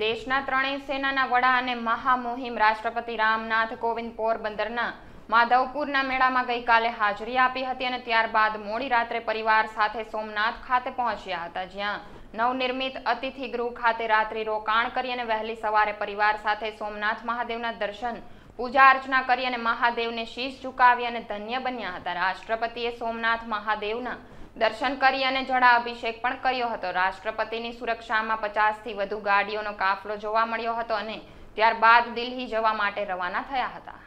દેશના ત્રણેય સેનાના વડા અને મહામુહિમ રાષ્ટ્રપતિ રામનાથ કોવિંદ પોરબંદરના માધવપુરના મેળામાં ગઈકાલે હાજરી આપી હતી અને ત્યારબાદ મોડી રાત્રે પરિવાર સાથે સોમનાથ ખાતે પહોંચ્યા હતા જ્યાં નવનિર્મિત અતિથિ ગૃહ ખાતે રાત્રિ રોકાણ કરી અને વહેલી સવારે પરિવાર સાથે સોમનાથ મહાદેવના દર્શન પૂજા અર્ચના કરી અને મહાદેવને શીશ ઝુકાવી અને ધન્ય બન્યા હતા રાષ્ટ્રપતિએ સોમનાથ મહાદેવના દર્શન કરી અને અભિષેક પણ કર્યો હતો રાષ્ટ્રપતિની સુરક્ષામાં પચાસથી વધુ ગાડીઓનો કાફલો જોવા મળ્યો હતો અને ત્યારબાદ દિલ્હી જવા માટે રવાના થયા હતા